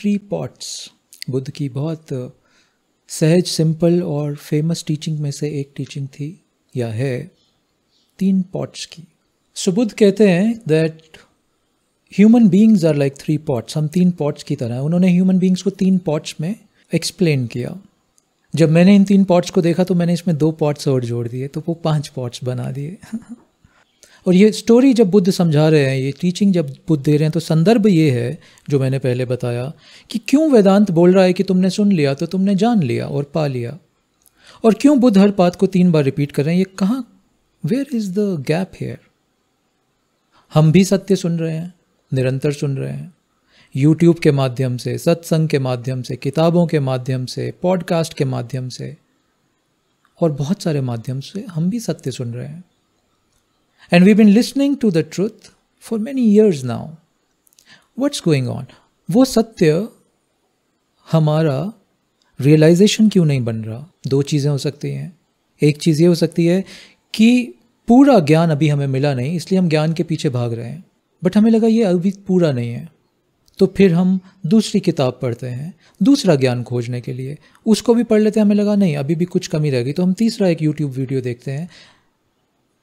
Three pots Buddha की बहुत सहज सिंपल और फेमस टीचिंग में से एक टीचिंग थी या है तीन पॉट्स की सो बुद्ध कहते हैं that human beings are like three pots हम तीन पॉट्स की तरह उन्होंने ह्यूमन बींग्स को तीन पॉट्स में एक्सप्लेन किया जब मैंने इन तीन पॉट्स को देखा तो मैंने इसमें दो पॉट्स और जोड़ दिए तो वो पांच पॉट्स बना दिए और ये स्टोरी जब बुद्ध समझा रहे हैं ये टीचिंग जब बुद्ध दे रहे हैं तो संदर्भ ये है जो मैंने पहले बताया कि क्यों वेदांत बोल रहा है कि तुमने सुन लिया तो तुमने जान लिया और पा लिया और क्यों बुद्ध हर बात को तीन बार रिपीट कर रहे हैं ये कहाँ where is the gap here हम भी सत्य सुन रहे हैं निरंतर सुन रहे हैं यूट्यूब के माध्यम से सत्संग के माध्यम से किताबों के माध्यम से पॉडकास्ट के माध्यम से और बहुत सारे माध्यम से हम भी सत्य सुन रहे हैं And we've been listening to the truth for many years now. What's going on? वो सत्य हमारा रियलाइजेशन क्यों नहीं बन रहा दो चीज़ें हो सकती हैं एक चीज़ ये हो सकती है कि पूरा ज्ञान अभी हमें मिला नहीं इसलिए हम ज्ञान के पीछे भाग रहे हैं बट हमें लगा ये अभी पूरा नहीं है तो फिर हम दूसरी किताब पढ़ते हैं दूसरा ज्ञान खोजने के लिए उसको भी पढ़ लेते हैं हमें लगा नहीं अभी भी कुछ कमी रह गई तो हम तीसरा एक यूट्यूब वीडियो देखते हैं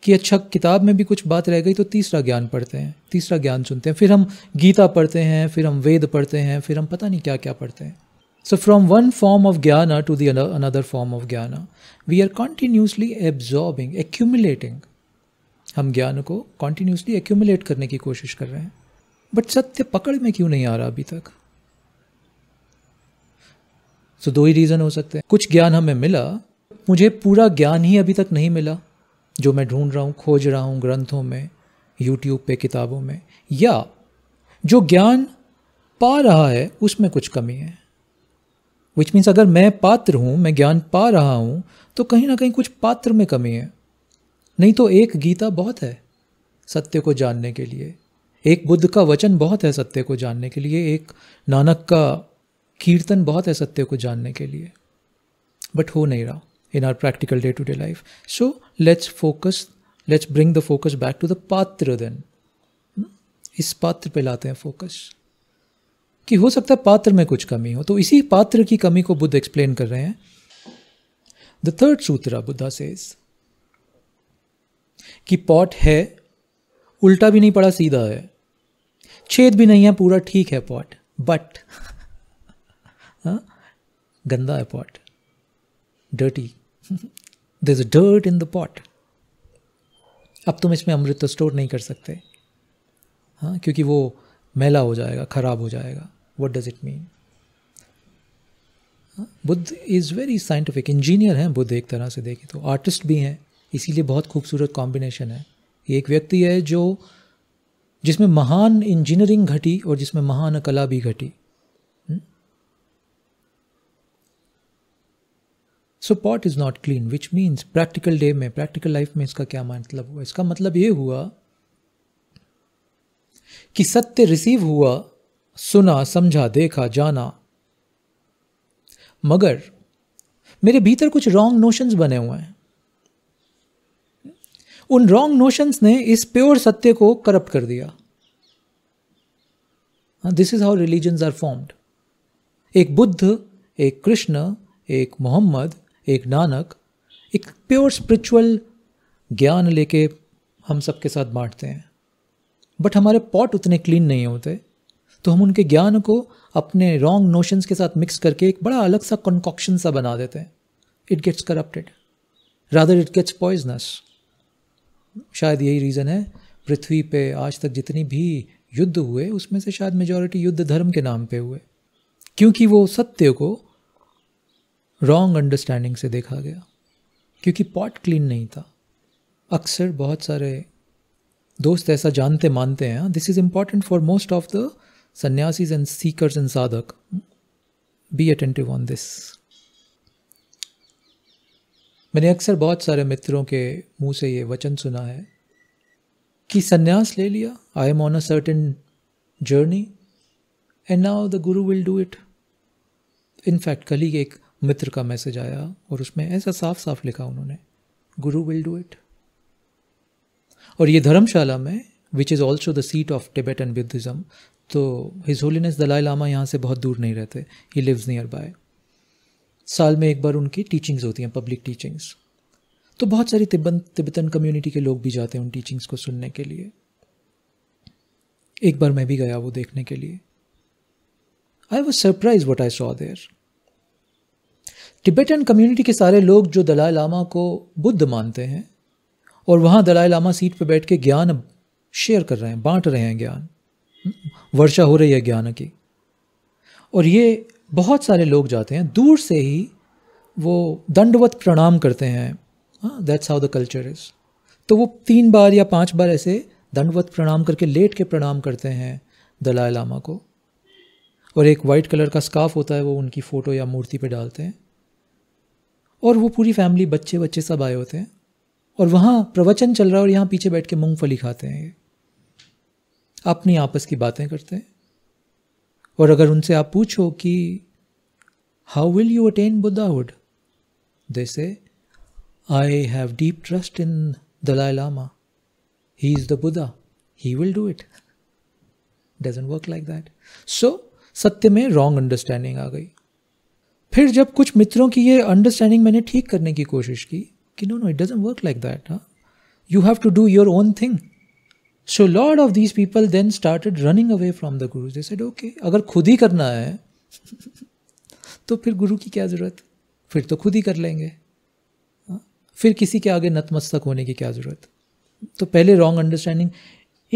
कि अच्छा किताब में भी कुछ बात रह गई तो तीसरा ज्ञान पढ़ते हैं तीसरा ज्ञान सुनते हैं फिर हम गीता पढ़ते हैं फिर हम वेद पढ़ते हैं फिर हम पता नहीं क्या क्या पढ़ते हैं so from one form of ज्ञान to the another form of ज्ञान we are continuously absorbing accumulating हम ज्ञान को कॉन्टीन्यूसली एक्यूमुलेट करने की कोशिश कर रहे हैं बट सत्य पकड़ में क्यों नहीं आ रहा अभी तक सो so, दो ही रीज़न हो सकते हैं कुछ ज्ञान हमें मिला मुझे पूरा ज्ञान ही अभी तक नहीं मिला जो मैं ढूंढ रहा हूँ खोज रहा हूँ ग्रंथों में यूट्यूब पे किताबों में या जो ज्ञान पा रहा है उसमें कुछ कमी है विच मीन्स अगर मैं पात्र हूँ मैं ज्ञान पा रहा हूँ तो कहीं ना कहीं कुछ पात्र में कमी है नहीं तो एक गीता बहुत है सत्य को जानने के लिए एक बुद्ध का वचन बहुत है सत्य को जानने के लिए एक नानक का कीर्तन बहुत है सत्य को जानने के लिए बट हो नहीं रहा in our practical day to day life. So let's focus, let's bring the focus back to the पात्र then. इस पात्र पे लाते हैं फोकस कि हो सकता है पात्र में कुछ कमी हो तो इसी पात्र की कमी को बुद्ध एक्सप्लेन कर रहे हैं द थर्ड सूत्र बुद्धा से कि पॉट है उल्टा भी नहीं पड़ा सीधा है छेद भी नहीं है पूरा ठीक है पॉट बट हाँ, गंदा है pot dirty there's in the pot अब तुम इसमें अमृत तो स्टोर नहीं कर सकते हाँ क्योंकि वो मैला हो जाएगा खराब हो जाएगा what does it mean Buddha is very scientific engineer हैं बुद्ध एक तरह से देखें तो आर्टिस्ट भी हैं इसीलिए बहुत खूबसूरत कॉम्बिनेशन है ये एक व्यक्ति है जो जिसमें महान इंजीनियरिंग घटी और जिसमें महान कला भी घटी so pot is not clean which means practical day में प्रैक्टिकल लाइफ में इसका क्या मतलब हुआ इसका मतलब ये हुआ कि सत्य रिसीव हुआ सुना समझा देखा जाना मगर मेरे भीतर कुछ रॉन्ग नोशंस बने हुए हैं उन रॉन्ग नोशंस ने इस प्योर सत्य को करप्ट कर दिया this is how religions are formed एक बुद्ध एक कृष्ण एक मोहम्मद एक नानक एक प्योर स्पिरिचुअल ज्ञान लेके हम सबके साथ बांटते हैं बट हमारे पॉट उतने क्लीन नहीं होते तो हम उनके ज्ञान को अपने रॉन्ग नोशंस के साथ मिक्स करके एक बड़ा अलग सा कन्कॉक्शन सा बना देते हैं it gets corrupted rather it gets poisonous शायद यही रीज़न है पृथ्वी पे आज तक जितनी भी युद्ध हुए उसमें से शायद मेजॉरिटी युद्ध धर्म के नाम पे हुए क्योंकि वो सत्य को रॉन्ग अंडरस्टैंडिंग से देखा गया क्योंकि पॉट क्लीन नहीं था अक्सर बहुत सारे दोस्त ऐसा जानते मानते हैं this is important for most of the sannyasis and seekers and sadhak be attentive on this मैंने अक्सर बहुत सारे मित्रों के मुंह से ये वचन सुना है कि सन्यास ले लिया I am on a certain journey and now the guru will do it in fact कल ही एक मित्र का मैसेज आया और उसमें ऐसा साफ साफ लिखा उन्होंने गुरु विल डू इट और ये धर्मशाला में which is also the seat of Tibet and Buddhism तो हिज होलीनेस दलाई लामा यहाँ से बहुत दूर नहीं रहते ही लिव्स नियर बाय साल में एक बार उनकी टीचिंग्स होती हैं पब्लिक टीचिंग्स तो बहुत सारी तिब्बन तिब्बतन कम्युनिटी के लोग भी जाते हैं उन टीचिंग्स को सुनने के लिए एक बार मैं भी गया वो देखने के लिए I was surprise what I saw there Tibetan community के सारे लोग जो दलाई लामा को बुद्ध मानते हैं और वहाँ दलाई लामा सीट पर बैठ के ज्ञान शेयर कर रहे हैं बांट रहे हैं ज्ञान वर्षा हो रही है ज्ञान की और ये बहुत सारे लोग जाते हैं दूर से ही वो दंडवत प्रणाम करते हैं that's how the culture is तो वो तीन बार या पांच बार ऐसे दंडवत प्रणाम करके लेट के प्रणाम करते हैं दलाई लामा को और एक वाइट कलर का स्काफ होता है वो उनकी फ़ोटो या मूर्ति पे डालते हैं और वो पूरी फैमिली बच्चे बच्चे सब आए होते हैं और वहाँ प्रवचन चल रहा है और यहाँ पीछे बैठ के मूँगफली खाते हैं ये अपनी आपस की बातें करते हैं और अगर उनसे आप पूछो कि how will you attain buddhahood जैसे I have deep trust in Dalai Lama he is the Buddha he will do it doesn't work like that so सत्य में रॉन्ग अंडरस्टैंडिंग आ गई फिर जब कुछ मित्रों की ये अंडरस्टैंडिंग मैंने ठीक करने की कोशिश की कि no no it doesn't work like that you have to do your own thing so lot of these people then started running away from the guru जैसे ओके अगर खुद ही करना है तो फिर गुरु की क्या ज़रूरत फिर तो खुद ही कर लेंगे फिर किसी के आगे नतमस्तक होने की क्या ज़रूरत तो पहले रॉन्ग अंडरस्टैंडिंग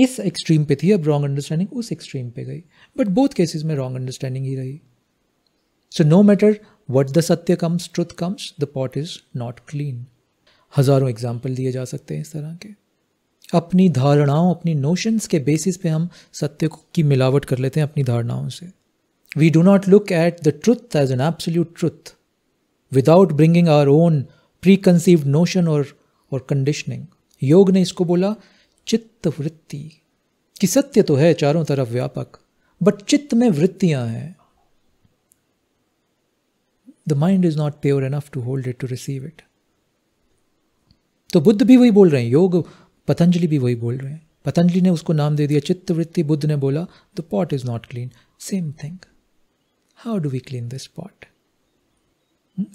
इस एक्सट्रीम पे थी अब रॉन्ग अंडरस्टैंडिंग उस एक्सट्रीम पे गई बट बोथ केसेस में रॉन्ग अंडरस्टैंडिंग ही रही so no matter what the satya comes truth comes the pot is not clean हजारों एग्जाम्पल दिए जा सकते हैं इस तरह के अपनी धारणाओं अपनी नोशंस के बेसिस पे हम सत्य की मिलावट कर लेते हैं अपनी धारणाओं से we do not look at the truth as an absolute truth without bringing our own preconceive notion और और कंडीशनिंग योग ने इसको बोला चित्त वृत्ति कि सत्य तो है चारों तरफ व्यापक बट चित्त में वृत्तियां हैं the mind is not pure enough to hold it, to receive it. तो बुद्ध भी वही बोल रहे हैं योग पतंजलि भी वही बोल रहे हैं पतंजलि ने उसको नाम दे दिया चित्तवृत्ति बुद्ध ने बोला the pot is not clean same thing how do we clean this pot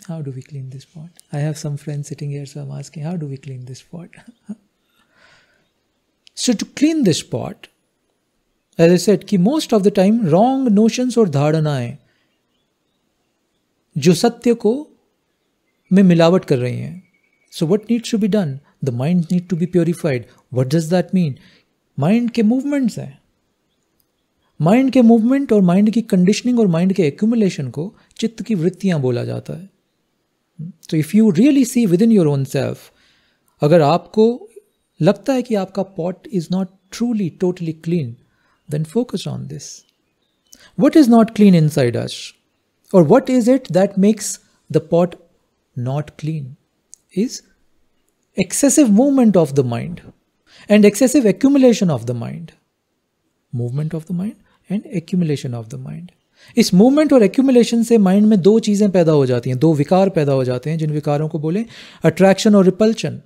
how do we clean this pot I have some friend sitting here so I am asking how do we clean this pot so to clean this pot as I said कि most of the time wrong notions और धारणाएं जो सत्य को में मिलावट कर रहे हैं so what needs to be done the mind need to be purified what does that mean mind के मूवमेंट्स हैं माइंड के मूवमेंट और माइंड की कंडीशनिंग और माइंड के एक्यूमुलेशन को चित्त की वृत्तियां बोला जाता है तो if you really see within your own self अगर आपको लगता है कि आपका pot is not truly totally clean then focus on this what is not clean inside अश or what is it that makes the pot not clean is excessive movement of the mind and excessive accumulation of the mind movement of the mind and accumulation of the mind इस movement और accumulation से mind में दो चीज़ें पैदा हो जाती हैं दो विकार पैदा हो जाते हैं जिन विकारों को बोले अट्रैक्शन और रिपल्शन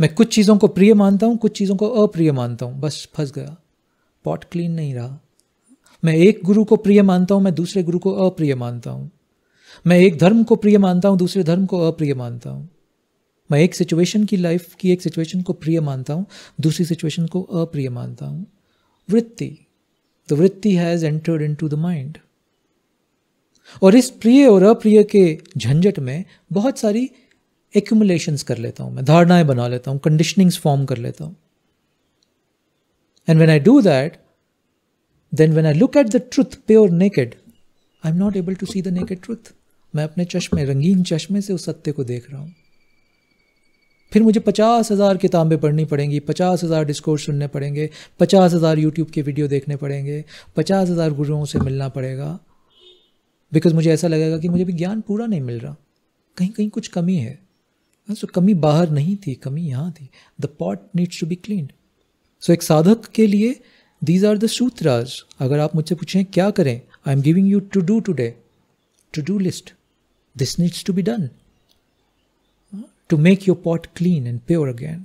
मैं कुछ चीज़ों को प्रिय मानता हूँ कुछ चीज़ों को अप्रिय मानता हूँ बस फंस गया पॉट क्लीन नहीं रहा मैं एक गुरु को प्रिय मानता हूं मैं दूसरे गुरु को अप्रिय मानता हूं मैं एक धर्म को प्रिय मानता हूँ दूसरे धर्म को अप्रिय मानता हूं मैं एक सिचुएशन की लाइफ की एक सिचुएशन को प्रिय मानता हूं दूसरी सिचुएशन को अप्रिय मानता हूँ वृत्ति the vritti has entered into the mind और इस प्रिय और अप्रिय के झंझट में बहुत सारी एक्यूमुलेशंस कर लेता हूं मैं धारणाएं बना लेता हूँ कंडीशनिंग्स फॉर्म कर लेता हूँ and when I do that then when I look at the truth pure naked I am not able to see the naked truth मैं अपने चश्मे रंगीन चश्मे से उस सत्य को देख रहा हूँ फिर मुझे पचास हज़ार किताबें पढ़नी पड़ेंगी पचास हज़ार डिस्कोर्स सुनने पड़ेंगे पचास हज़ार यूट्यूब के वीडियो देखने पड़ेंगे पचास हज़ार गुरुओं से मिलना पड़ेगा बिकॉज मुझे ऐसा लगेगा कि मुझे भी ज्ञान पूरा नहीं मिल रहा कहीं कहीं कुछ कमी है सो हाँ, कमी बाहर नहीं थी कमी यहाँ थी the pot needs to be clean so एक साधक के लिए दीज आर द सूत्राज अगर आप मुझसे पूछें क्या करें I am giving you to do today to do list this needs to be done to make your pot clean and pure again